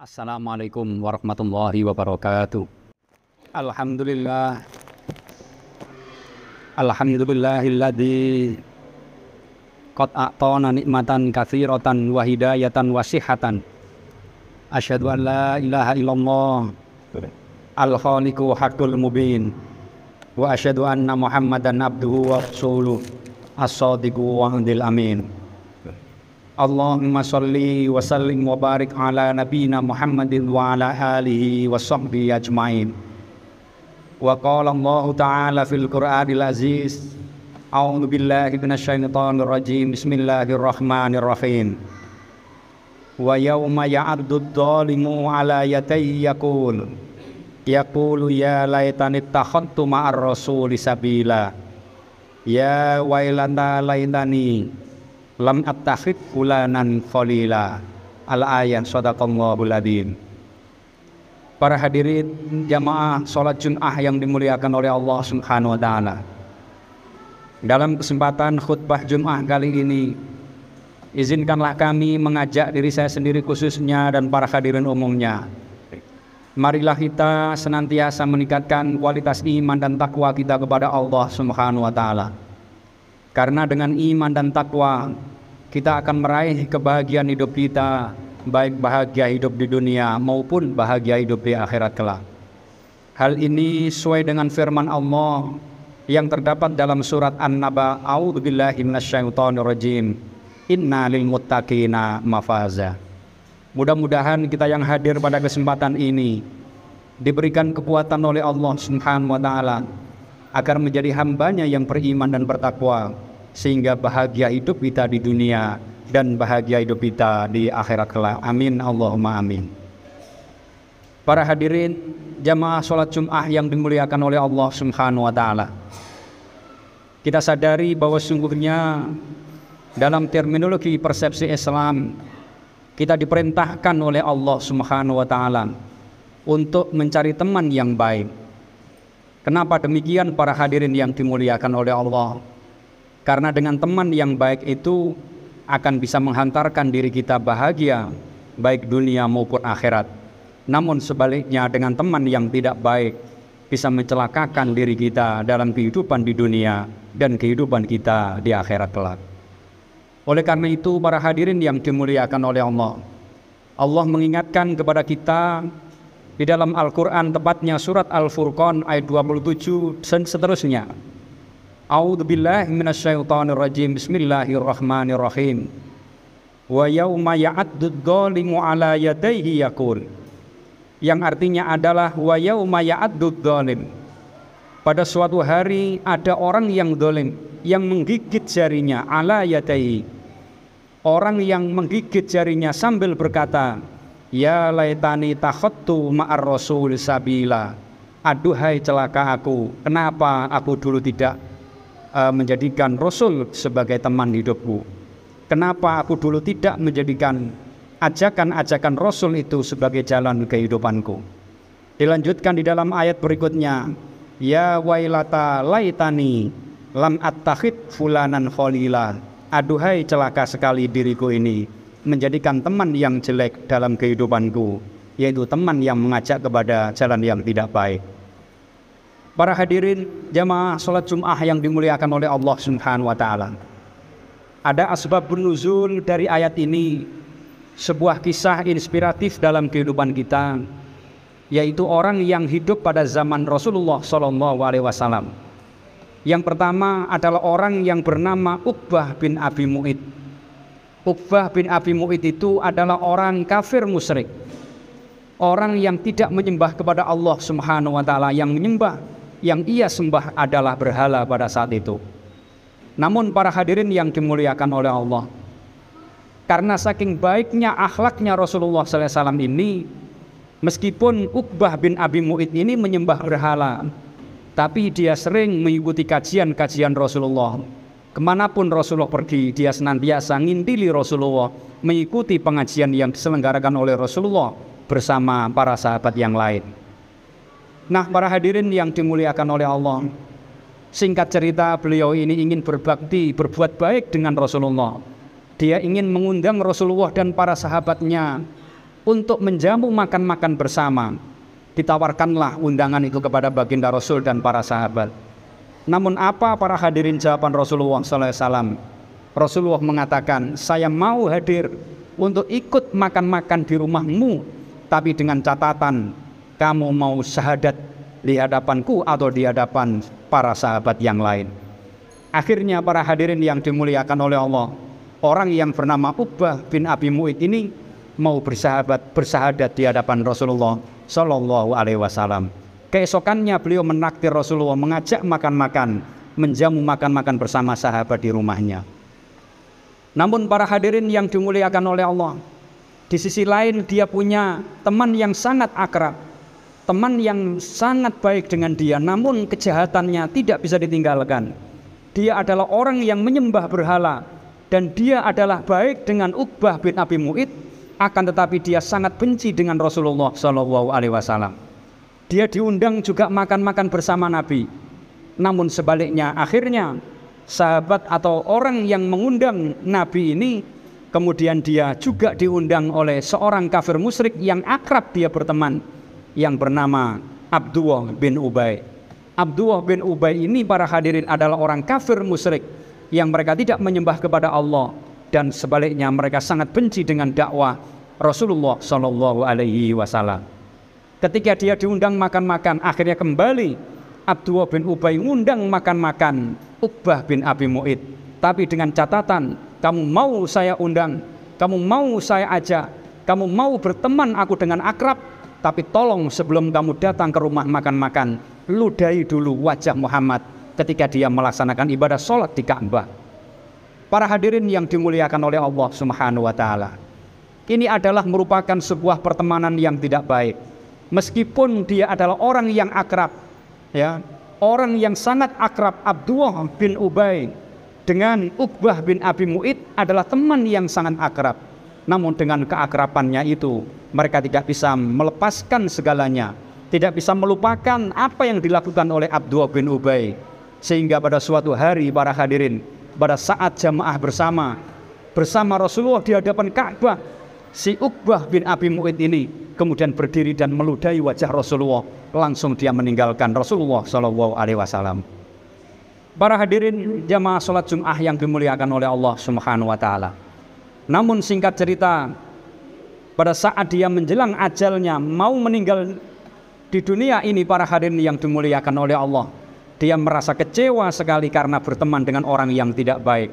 Assalamualaikum warahmatullahi wabarakatuh. Alhamdulillah. Alhamdulillahilladzi qad a'tana nikmatan katsiratan wa hidayatan wa sihhatan. Asyhadu an la ilaha illallah الخالق حق المبين وأشهد أن محمدا عبده ورسوله الصادق وعند الأمين اللهم صل وسلم وبارك على نبينا محمد وعلى آله وصحبه أجمعين وقال الله تعالى في القرآن العزيز أعوذ بالله من الشيطان الرجيم بسم الله الرحمن الرحيم ويوم يعد الظالم على يتي يقول yaqulu ya laitani takhantu ma'ar rasuli sabila ya wailana laitani lam attakhid fulanan khalila al ayat sadaqallahul adzim para hadirin jamaah sholat junah yang dimuliakan oleh Allah Subhanahu wa taala. Dalam kesempatan khutbah Jum'ah kali ini izinkanlah kami mengajak diri saya sendiri khususnya dan para hadirin umumnya marilah kita senantiasa meningkatkan kualitas iman dan takwa kita kepada Allah Subhanahu wa taala. Karena dengan iman dan takwa kita akan meraih kebahagiaan hidup kita, baik bahagia hidup di dunia maupun bahagia hidup di akhirat kelak. Hal ini sesuai dengan firman Allah yang terdapat dalam surat An-Naba, "A'udzubillahi minasyaitonirrajim. Inna lil muttaqina mafaza." Mudah-mudahan kita yang hadir pada kesempatan ini diberikan kekuatan oleh Allah Subhanahu wa taala agar menjadi hambanya yang beriman dan bertakwa sehingga bahagia hidup kita di dunia dan bahagia hidup kita di akhirat kelak. Amin Allahumma amin. Para hadirin jamaah sholat Jum'ah yang dimuliakan oleh Allah Subhanahu wa taala. Kita sadari bahwa sungguhnya dalam terminologi persepsi Islam kita diperintahkan oleh Allah Subhanahu wa taala untuk mencari teman yang baik. Kenapa demikian para hadirin yang dimuliakan oleh Allah? Karena dengan teman yang baik itu akan bisa menghantarkan diri kita bahagia baik dunia maupun akhirat. Namun sebaliknya dengan teman yang tidak baik bisa mencelakakan diri kita dalam kehidupan di dunia dan kehidupan kita di akhirat kelak. Oleh karena itu para hadirin yang dimuliakan oleh Allah. Allah mengingatkan kepada kita di dalam Al-Qur'an tepatnya surat Al-Furqan ayat 27 dan seterusnya. minasyaitanir rajim, Bismillahirrahmanirrahim. Wa yawma ya'addud dhalimu 'ala yadaihi yakul. Yang artinya adalah wa yauma ya'addud dhalim. Pada suatu hari ada orang yang dolim yang menggigit jarinya ala yadai orang yang menggigit jarinya sambil berkata ya laitani takhattu ma'ar rasul sabila aduhai celaka aku kenapa aku dulu tidak uh, menjadikan rasul sebagai teman hidupku kenapa aku dulu tidak menjadikan ajakan-ajakan rasul itu sebagai jalan kehidupanku dilanjutkan di dalam ayat berikutnya ya wailata laitani lam attakhid fulanan khalila aduhai celaka sekali diriku ini menjadikan teman yang jelek dalam kehidupanku yaitu teman yang mengajak kepada jalan yang tidak baik para hadirin jamaah sholat jum'ah yang dimuliakan oleh Allah subhanahu wa ta'ala ada asbab nuzul dari ayat ini sebuah kisah inspiratif dalam kehidupan kita yaitu orang yang hidup pada zaman Rasulullah Shallallahu Alaihi Wasallam yang pertama adalah orang yang bernama Uqbah bin Abi Mu'id. Uqbah bin Abi Mu'id itu adalah orang kafir musyrik. Orang yang tidak menyembah kepada Allah Subhanahu wa taala, yang menyembah yang ia sembah adalah berhala pada saat itu. Namun para hadirin yang dimuliakan oleh Allah, karena saking baiknya akhlaknya Rasulullah SAW ini, meskipun Uqbah bin Abi Mu'id ini menyembah berhala, tapi dia sering mengikuti kajian-kajian Rasulullah. Kemanapun Rasulullah pergi, dia senantiasa ngintili Rasulullah, mengikuti pengajian yang diselenggarakan oleh Rasulullah bersama para sahabat yang lain. Nah, para hadirin yang dimuliakan oleh Allah, singkat cerita beliau ini ingin berbakti, berbuat baik dengan Rasulullah. Dia ingin mengundang Rasulullah dan para sahabatnya untuk menjamu makan-makan bersama, ditawarkanlah undangan itu kepada baginda Rasul dan para sahabat. Namun apa para hadirin jawaban Rasulullah SAW? Rasulullah mengatakan, saya mau hadir untuk ikut makan-makan di rumahmu, tapi dengan catatan kamu mau syahadat di hadapanku atau di hadapan para sahabat yang lain. Akhirnya para hadirin yang dimuliakan oleh Allah, orang yang bernama Ubah bin Abi Mu'id ini mau bersahabat, bersahadat di hadapan Rasulullah Shallallahu Alaihi Wasallam. Keesokannya beliau menaktir Rasulullah mengajak makan-makan, menjamu makan-makan bersama sahabat di rumahnya. Namun para hadirin yang dimuliakan oleh Allah, di sisi lain dia punya teman yang sangat akrab, teman yang sangat baik dengan dia, namun kejahatannya tidak bisa ditinggalkan. Dia adalah orang yang menyembah berhala dan dia adalah baik dengan Uqbah bin Abi Mu'id akan tetapi dia sangat benci dengan Rasulullah Shallallahu Alaihi Wasallam. Dia diundang juga makan-makan bersama Nabi. Namun sebaliknya akhirnya sahabat atau orang yang mengundang Nabi ini kemudian dia juga diundang oleh seorang kafir musyrik yang akrab dia berteman yang bernama Abdullah bin Ubay. Abdullah bin Ubay ini para hadirin adalah orang kafir musyrik yang mereka tidak menyembah kepada Allah, dan sebaliknya mereka sangat benci dengan dakwah Rasulullah Shallallahu Alaihi Wasallam. Ketika dia diundang makan-makan, akhirnya kembali Abdullah bin Ubay ngundang makan-makan Ubah bin Abi Mu'id. Tapi dengan catatan, kamu mau saya undang, kamu mau saya ajak, kamu mau berteman aku dengan akrab, tapi tolong sebelum kamu datang ke rumah makan-makan, ludahi dulu wajah Muhammad ketika dia melaksanakan ibadah sholat di Ka'bah. Para hadirin yang dimuliakan oleh Allah Subhanahu wa taala. Ini adalah merupakan sebuah pertemanan yang tidak baik. Meskipun dia adalah orang yang akrab, ya, orang yang sangat akrab Abdullah bin Ubay dengan Uqbah bin Abi Mu'id adalah teman yang sangat akrab. Namun dengan keakrapannya itu, mereka tidak bisa melepaskan segalanya, tidak bisa melupakan apa yang dilakukan oleh Abdullah bin Ubay. Sehingga pada suatu hari para hadirin, pada saat jamaah bersama bersama Rasulullah di hadapan Ka'bah si Uqbah bin Abi Mu'id ini kemudian berdiri dan meludahi wajah Rasulullah langsung dia meninggalkan Rasulullah Shallallahu Alaihi Wasallam para hadirin jamaah sholat Jum'ah yang dimuliakan oleh Allah Subhanahu Wa Taala namun singkat cerita pada saat dia menjelang ajalnya mau meninggal di dunia ini para hadirin yang dimuliakan oleh Allah dia merasa kecewa sekali karena berteman dengan orang yang tidak baik.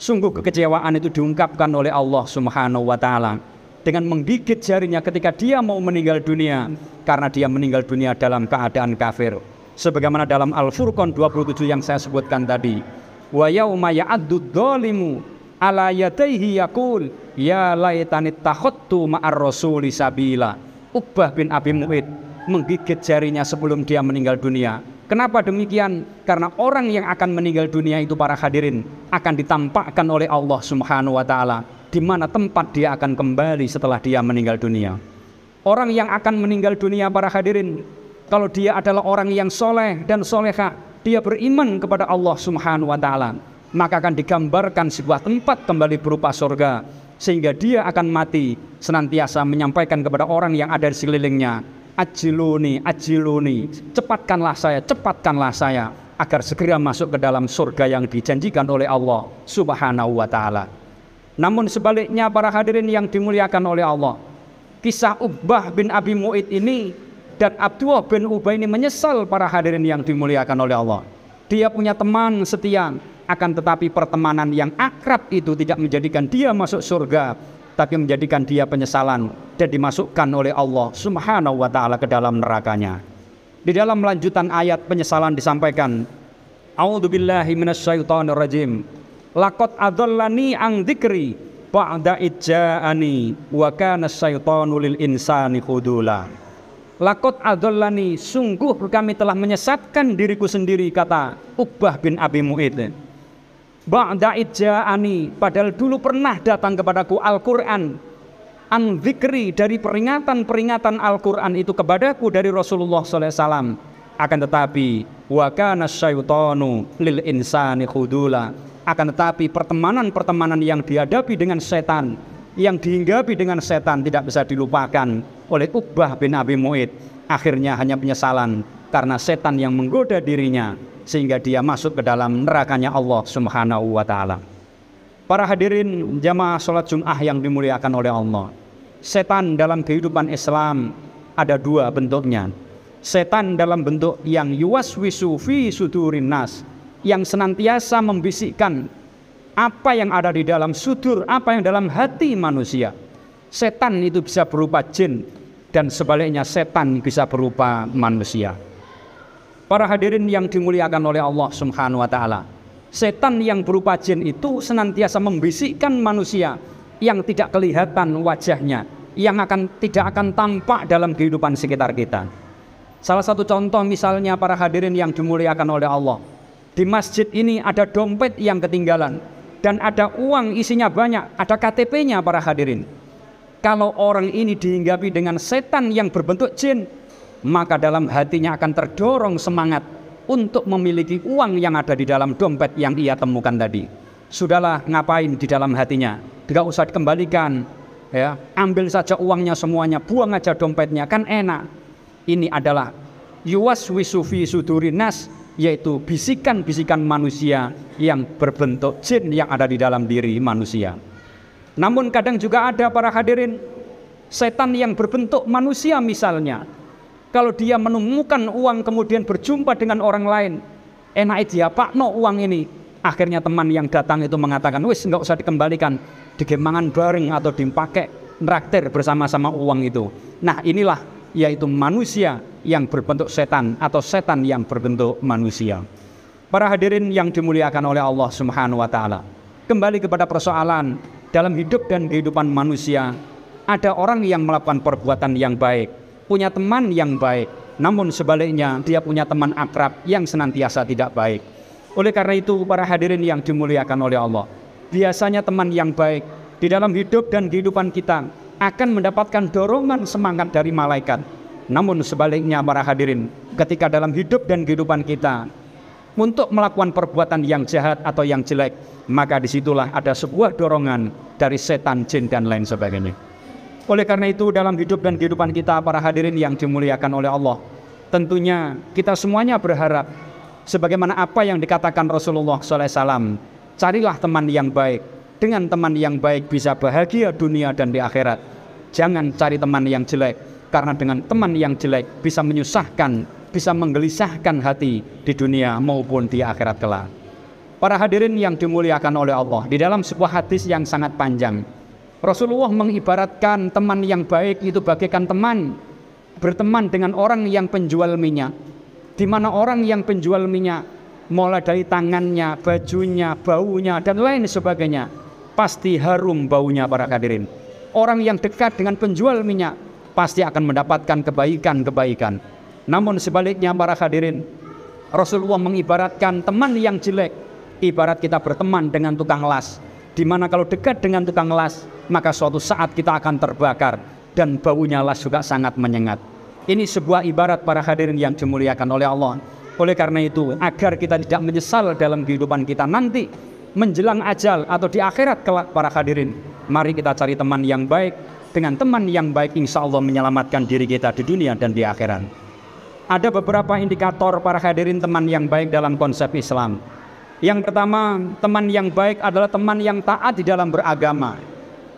Sungguh kekecewaan itu diungkapkan oleh Allah Subhanahu wa taala dengan menggigit jarinya ketika dia mau meninggal dunia karena dia meninggal dunia dalam keadaan kafir. Sebagaimana dalam Al-Furqan 27 yang saya sebutkan tadi. Wa yauma ya'addu dzalimu ala yadayhi yaqul ya laitani takhattu ma'ar rasuli sabila. Ubah bin Abi Mu'id menggigit jarinya sebelum dia meninggal dunia. Kenapa demikian? Karena orang yang akan meninggal dunia itu para hadirin akan ditampakkan oleh Allah Subhanahu wa taala di mana tempat dia akan kembali setelah dia meninggal dunia. Orang yang akan meninggal dunia para hadirin kalau dia adalah orang yang soleh dan soleha, dia beriman kepada Allah Subhanahu wa taala, maka akan digambarkan sebuah tempat kembali berupa surga sehingga dia akan mati senantiasa menyampaikan kepada orang yang ada di sekelilingnya ajiluni, ajiluni, cepatkanlah saya, cepatkanlah saya agar segera masuk ke dalam surga yang dijanjikan oleh Allah Subhanahu wa taala. Namun sebaliknya para hadirin yang dimuliakan oleh Allah, kisah Ubah bin Abi Mu'id ini dan Abdullah bin Ubay ini menyesal para hadirin yang dimuliakan oleh Allah. Dia punya teman setia, akan tetapi pertemanan yang akrab itu tidak menjadikan dia masuk surga tapi menjadikan dia penyesalan dan dimasukkan oleh Allah Subhanahu wa taala ke dalam nerakanya. Di dalam lanjutan ayat penyesalan disampaikan, A'udzubillahi minasyaitonir rajim. Laqad adzallani ang dzikri ba'da idja'ani wa kana syaitonu lil insani khudula. Laqad adzallani sungguh kami telah menyesatkan diriku sendiri kata Ubah bin Abi Mu'id Ba'da idja'ani Padahal dulu pernah datang kepadaku Al-Quran an dari peringatan-peringatan Al-Quran itu kepadaku dari Rasulullah SAW Akan tetapi Wakana syaitonu lil insani khudula Akan tetapi pertemanan-pertemanan yang dihadapi dengan setan Yang dihinggapi dengan setan tidak bisa dilupakan Oleh Ubah bin Abi Mu'id Akhirnya hanya penyesalan karena setan yang menggoda dirinya sehingga dia masuk ke dalam nerakanya Allah Subhanahu wa taala. Para hadirin jamaah sholat Jumat yang dimuliakan oleh Allah. Setan dalam kehidupan Islam ada dua bentuknya. Setan dalam bentuk yang yuwaswisu fi sudurin nas, yang senantiasa membisikkan apa yang ada di dalam sudur, apa yang dalam hati manusia. Setan itu bisa berupa jin dan sebaliknya setan bisa berupa manusia. Para hadirin yang dimuliakan oleh Allah Subhanahu wa taala. Setan yang berupa jin itu senantiasa membisikkan manusia yang tidak kelihatan wajahnya, yang akan tidak akan tampak dalam kehidupan sekitar kita. Salah satu contoh misalnya para hadirin yang dimuliakan oleh Allah. Di masjid ini ada dompet yang ketinggalan dan ada uang isinya banyak, ada KTP-nya para hadirin. Kalau orang ini dihinggapi dengan setan yang berbentuk jin, maka dalam hatinya akan terdorong semangat untuk memiliki uang yang ada di dalam dompet yang ia temukan tadi. Sudahlah ngapain di dalam hatinya, tidak usah dikembalikan, ya ambil saja uangnya semuanya, buang aja dompetnya, kan enak. Ini adalah yuwas wisufi sudurinas, yaitu bisikan-bisikan manusia yang berbentuk jin yang ada di dalam diri manusia. Namun kadang juga ada para hadirin setan yang berbentuk manusia misalnya kalau dia menemukan uang kemudian berjumpa dengan orang lain, enak dia pak no uang ini. Akhirnya teman yang datang itu mengatakan, wis nggak usah dikembalikan, digemangan bareng atau dipakai raktir bersama-sama uang itu. Nah inilah yaitu manusia yang berbentuk setan atau setan yang berbentuk manusia. Para hadirin yang dimuliakan oleh Allah Subhanahu wa taala. Kembali kepada persoalan dalam hidup dan kehidupan manusia, ada orang yang melakukan perbuatan yang baik, punya teman yang baik, namun sebaliknya dia punya teman akrab yang senantiasa tidak baik. Oleh karena itu, para hadirin yang dimuliakan oleh Allah, biasanya teman yang baik di dalam hidup dan kehidupan kita akan mendapatkan dorongan semangat dari malaikat. Namun sebaliknya para hadirin, ketika dalam hidup dan kehidupan kita untuk melakukan perbuatan yang jahat atau yang jelek, maka disitulah ada sebuah dorongan dari setan, jin, dan lain sebagainya. Oleh karena itu dalam hidup dan kehidupan kita para hadirin yang dimuliakan oleh Allah, tentunya kita semuanya berharap sebagaimana apa yang dikatakan Rasulullah SAW, carilah teman yang baik. Dengan teman yang baik bisa bahagia dunia dan di akhirat. Jangan cari teman yang jelek, karena dengan teman yang jelek bisa menyusahkan, bisa menggelisahkan hati di dunia maupun di akhirat kelak. Para hadirin yang dimuliakan oleh Allah, di dalam sebuah hadis yang sangat panjang, Rasulullah mengibaratkan teman yang baik itu bagaikan teman berteman dengan orang yang penjual minyak. Di mana orang yang penjual minyak mulai dari tangannya, bajunya, baunya dan lain sebagainya pasti harum baunya para hadirin. Orang yang dekat dengan penjual minyak pasti akan mendapatkan kebaikan-kebaikan. Namun sebaliknya para hadirin, Rasulullah mengibaratkan teman yang jelek ibarat kita berteman dengan tukang las. Dimana kalau dekat dengan tukang las, maka suatu saat kita akan terbakar dan baunya lah juga sangat menyengat. Ini sebuah ibarat para hadirin yang dimuliakan oleh Allah. Oleh karena itu, agar kita tidak menyesal dalam kehidupan kita nanti menjelang ajal atau di akhirat kelak para hadirin, mari kita cari teman yang baik. Dengan teman yang baik insya Allah menyelamatkan diri kita di dunia dan di akhirat. Ada beberapa indikator para hadirin teman yang baik dalam konsep Islam. Yang pertama, teman yang baik adalah teman yang taat di dalam beragama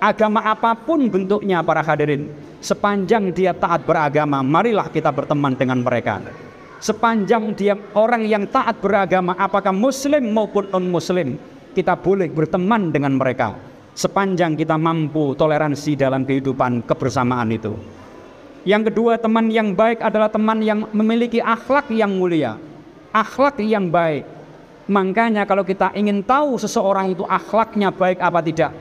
agama apapun bentuknya para hadirin sepanjang dia taat beragama marilah kita berteman dengan mereka sepanjang dia orang yang taat beragama apakah muslim maupun non muslim kita boleh berteman dengan mereka sepanjang kita mampu toleransi dalam kehidupan kebersamaan itu yang kedua teman yang baik adalah teman yang memiliki akhlak yang mulia akhlak yang baik makanya kalau kita ingin tahu seseorang itu akhlaknya baik apa tidak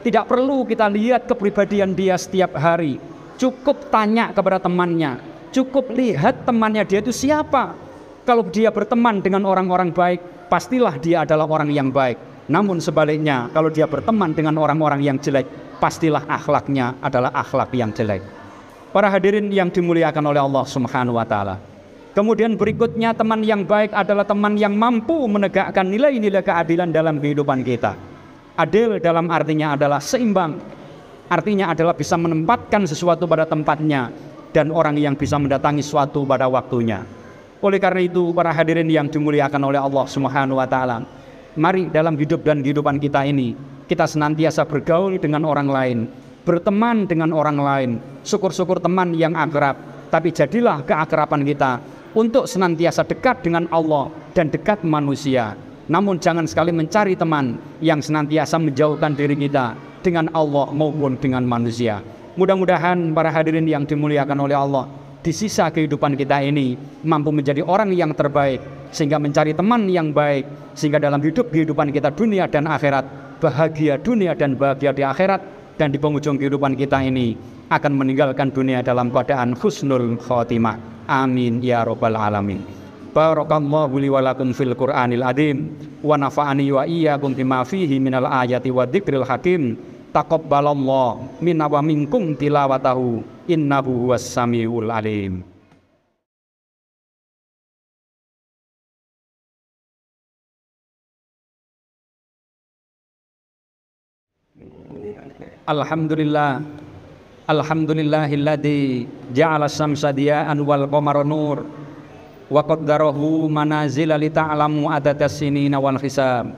tidak perlu kita lihat kepribadian dia setiap hari. Cukup tanya kepada temannya. Cukup lihat temannya dia itu siapa. Kalau dia berteman dengan orang-orang baik, pastilah dia adalah orang yang baik. Namun sebaliknya, kalau dia berteman dengan orang-orang yang jelek, pastilah akhlaknya adalah akhlak yang jelek. Para hadirin yang dimuliakan oleh Allah Subhanahu wa taala. Kemudian berikutnya teman yang baik adalah teman yang mampu menegakkan nilai-nilai keadilan dalam kehidupan kita. Adil dalam artinya adalah seimbang. Artinya adalah bisa menempatkan sesuatu pada tempatnya dan orang yang bisa mendatangi suatu pada waktunya. Oleh karena itu, para hadirin yang dimuliakan oleh Allah Subhanahu wa taala, mari dalam hidup dan kehidupan kita ini kita senantiasa bergaul dengan orang lain, berteman dengan orang lain. Syukur-syukur teman yang akrab, tapi jadilah keakraban kita untuk senantiasa dekat dengan Allah dan dekat manusia. Namun jangan sekali mencari teman yang senantiasa menjauhkan diri kita dengan Allah maupun dengan manusia. Mudah-mudahan para hadirin yang dimuliakan oleh Allah di sisa kehidupan kita ini mampu menjadi orang yang terbaik sehingga mencari teman yang baik sehingga dalam hidup kehidupan kita dunia dan akhirat bahagia dunia dan bahagia di akhirat dan di penghujung kehidupan kita ini akan meninggalkan dunia dalam keadaan husnul khotimah. Amin ya robbal alamin. Barakallahu li walakum fil Qur'anil adzim wa nafa'ani wa iyyakum bima fihi minal ayati wa dzikril hakim. Taqabbalallahu minna wa minkum tilawatahu innahu huwas samiul alim. Alhamdulillah Alhamdulillahilladzi ja'ala samsa dia'an wal qamara nur wa qaddarahu manazila li ta'lamu adada sinina wal hisab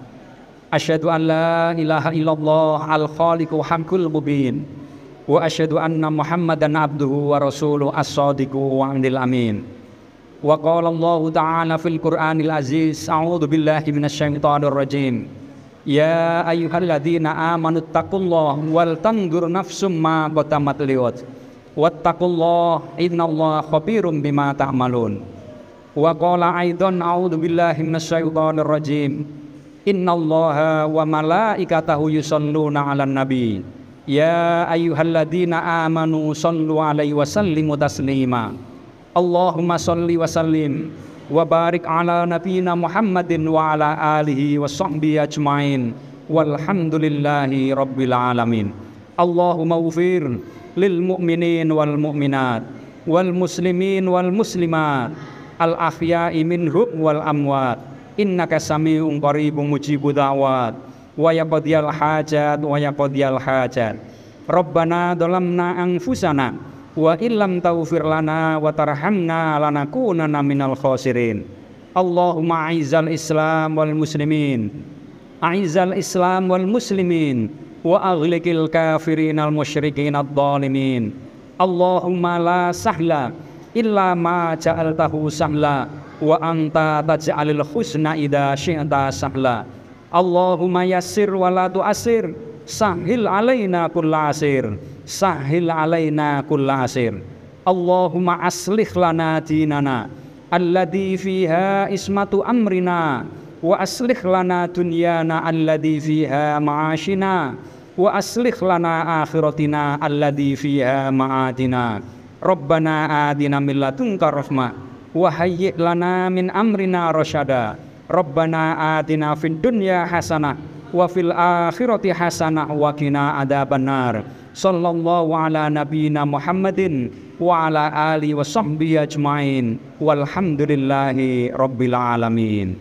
asyhadu an la ilaha illallah al khaliqu hamkul mubin wa asyhadu anna muhammadan abduhu wa rasuluhu as-sadiqu wa anil amin wa qala Allah ta'ala fil qur'anil aziz a'udzu billahi minasy syaithanir rajim ya ayyuhalladzina amanu taqullaha wal tandur nafsum ma qaddamat liwat wattaqullah innallaha khabirum bima ta'malun ta Wa qala aidan a'udzu billahi minasyaitonir rajim. Innallaha wa malaikatahu yusholluna 'alan nabi. Ya ayyuhalladzina amanu shallu 'alaihi wa sallimu taslima. Allahumma shalli wa sallim wa barik ala nabiyyina Muhammadin wa ala alihi wa sahbihi ajmain. Walhamdulillahi rabbil alamin. Allahumma ufir lil mu'minin wal mu'minat wal muslimin wal muslimat al ahya hub wal amwat inna kasami umpari bumuji budawat waya yaqdiyal hajat waya yaqdiyal hajat Rabbana ang fusana wa illam taufir lana wa tarhamna lanakunanna minal khosirin Allahumma aizal islam wal muslimin aizal islam wal muslimin wa aghlikil kafirin al musyrikin al dhalimin Allahumma la sahla illa ma ja'altahu sahla wa anta taj'alil husna idza syi'ta sahla Allahumma yassir wa la tu'assir sahil alaina kulla asir sahil alaina kulla asir Allahumma aslih lana dinana alladhi fiha ismatu amrina wa aslih lana dunyana alladhi fiha ma'ashina wa aslih lana akhiratina alladhi fiha ma'adina Rabbana adina min ladunka rahma wa hayyi' lana min amrina rasyada. Rabbana atina fid dunya hasanah wa fil akhirati hasanah wa qina adzabannar. Sallallahu ala nabiyyina Muhammadin wa ala ali wa sahbihi ajmain. Walhamdulillahi rabbil alamin.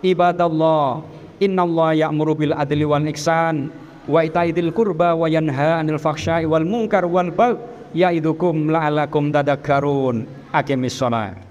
Ibadallah, innallaha ya'muru bil adli wal ihsan wa itaidil qurba wa yanha 'anil fahsya'i wal munkar wal baghi Ya ya'idukum la'alakum tadakkarun aqimis shalah